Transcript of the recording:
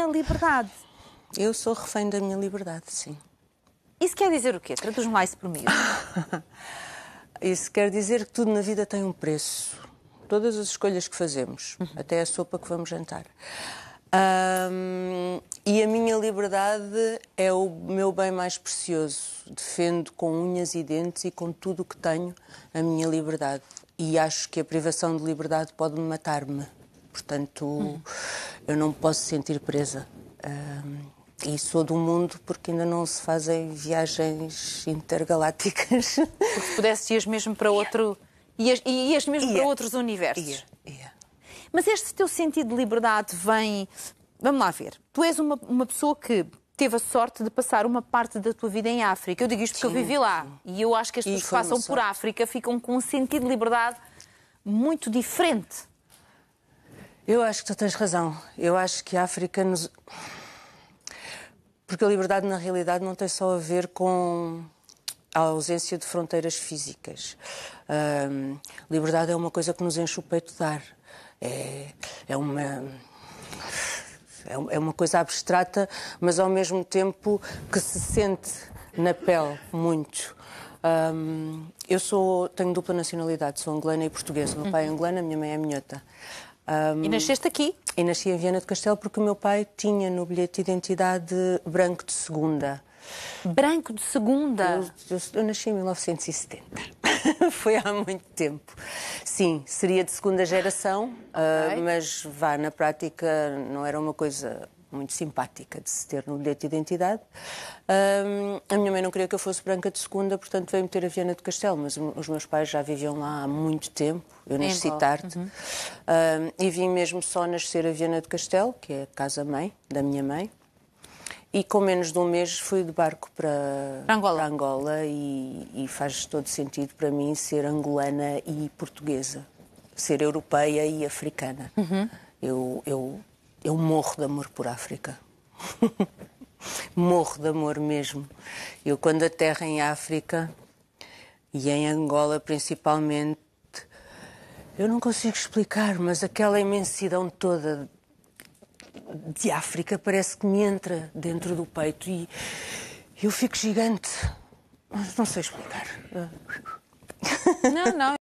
plena liberdade. Eu sou refém da minha liberdade, sim. Isso quer dizer o quê? Traduz-me lá isso por mim. isso quer dizer que tudo na vida tem um preço. Todas as escolhas que fazemos, uhum. até a sopa que vamos jantar. Um, e a minha liberdade é o meu bem mais precioso. Defendo com unhas e dentes e com tudo o que tenho a minha liberdade. E acho que a privação de liberdade pode matar-me. Portanto, eu não me posso sentir presa. e sou do mundo porque ainda não se fazem viagens intergalácticas. Porque se pudesse, ias mesmo para outro. Ias, ias mesmo para outros universos. Mas este teu sentido de liberdade vem. Vamos lá ver. Tu és uma, uma pessoa que teve a sorte de passar uma parte da tua vida em África. Eu digo isto porque sim, eu vivi lá. Sim. E eu acho que as pessoas que passam por África ficam com um sentido de liberdade muito diferente eu acho que tu tens razão. Eu acho que a África nos. Porque a liberdade, na realidade, não tem só a ver com a ausência de fronteiras físicas. liberdade é uma coisa que nos enche o peito de ar. É, é uma. É, é uma coisa abstrata, mas ao mesmo tempo que se sente na pele muito. eu sou, tenho dupla nacionalidade, sou angolana e portuguesa. O meu pai é angolano, a minha mãe é minhota. Um, e nasceste aqui? E nasci em Viana do Castelo porque o meu pai tinha no bilhete de identidade branco de segunda. Branco de segunda? Eu, eu, eu nasci em 1970. Foi há muito tempo. Sim, seria de segunda geração, uh, mas vá, na prática não era uma coisa muito simpática de se ter no bilhete de identidade. Um, a minha mãe não queria que eu fosse branca de segunda, portanto veio me ter a Viana do Castelo, mas os meus pais já viviam lá há muito tempo, eu nasci tarde, uhum. um, e vim mesmo só nascer a Viana do Castelo, que é a casa-mãe da minha mãe, e com menos de um mês fui de barco para Angola, para Angola e, e faz todo sentido para mim ser angolana e portuguesa, ser europeia e africana. Uhum. Eu, eu eu morro de amor por África. morro de amor mesmo. Eu, quando aterro em África e em Angola principalmente, eu não consigo explicar, mas aquela imensidão toda de África parece que me entra dentro do peito e eu fico gigante. Mas não sei explicar. Não, não.